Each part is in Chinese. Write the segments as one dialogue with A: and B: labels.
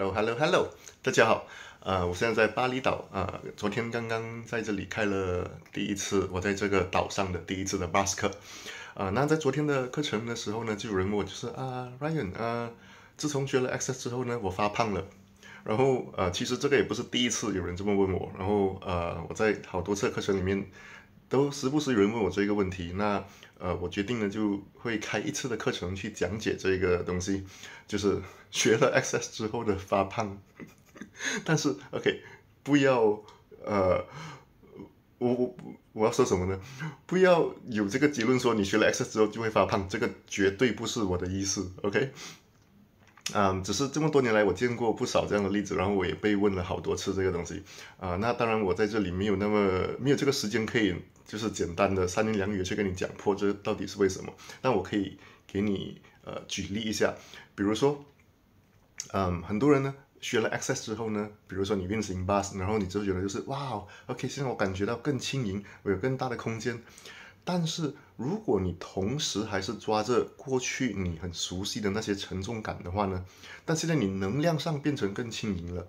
A: Hello Hello Hello，大家好，呃，我现在在巴厘岛，呃，昨天刚刚在这里开了第一次我在这个岛上的第一次的 b u s 课，啊，那在昨天的课程的时候呢，就有人问我就是啊，Ryan 啊，自从学了 a c c e s s 之后呢，我发胖了，然后呃，其实这个也不是第一次有人这么问我，然后呃，我在好多次课程里面。都时不时有人问我这个问题，那呃，我决定了就会开一次的课程去讲解这个东西，就是学了 a x c e s 之后的发胖。但是 OK，不要呃，我我我要说什么呢？不要有这个结论说你学了 a x c e s 之后就会发胖，这个绝对不是我的意思，OK。嗯，只是这么多年来，我见过不少这样的例子，然后我也被问了好多次这个东西。啊，那当然我在这里没有那么没有这个时间，可以就是简单的三言两语去跟你讲破这到底是为什么。但我可以给你呃举例一下，比如说，嗯，很多人呢学了 Access 之后呢，比如说你运行 Bus，然后你就觉得就是哇，OK，现在我感觉到更轻盈，我有更大的空间。但是如果你同时还是抓着过去你很熟悉的那些沉重感的话呢？但现在你能量上变成更轻盈了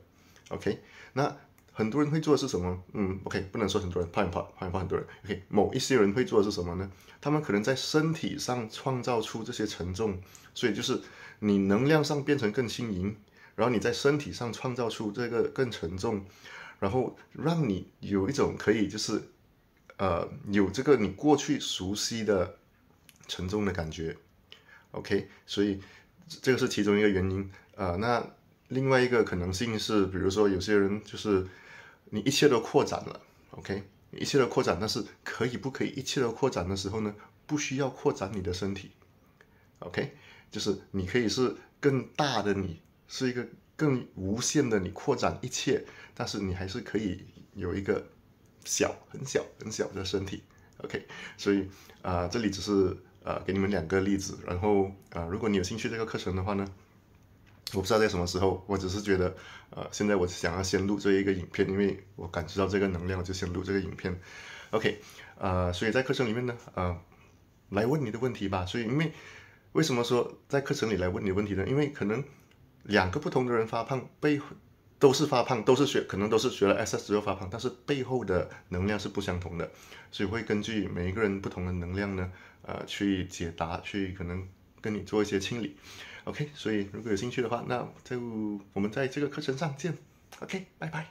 A: ，OK？那很多人会做的是什么？嗯，OK，不能说很多人，怕不怕？怕怕？很多人，OK？某一些人会做的是什么呢？他们可能在身体上创造出这些沉重，所以就是你能量上变成更轻盈，然后你在身体上创造出这个更沉重，然后让你有一种可以就是。呃，有这个你过去熟悉的沉重的感觉，OK，所以这个是其中一个原因。呃，那另外一个可能性是，比如说有些人就是你一切都扩展了，OK，一切都扩展，但是可以不可以一切都扩展的时候呢？不需要扩展你的身体，OK，就是你可以是更大的你，是一个更无限的你，扩展一切，但是你还是可以有一个。小很小很小的身体，OK，所以啊，这里只是呃给你们两个例子，然后啊，如果你有兴趣这个课程的话呢，我不知道在什么时候，我只是觉得呃现在我想要先录这一个影片，因为我感知到这个能量，就先录这个影片，OK，啊，所以在课程里面呢，啊来问你的问题吧，所以因为为什么说在课程里来问你问题呢？因为可能两个不同的人发胖背都是发胖，都是学，可能都是学了 SS 之后发胖，但是背后的能量是不相同的，所以会根据每一个人不同的能量呢，呃，去解答，去可能跟你做一些清理。OK，所以如果有兴趣的话，那就我们在这个课程上见。OK，拜拜。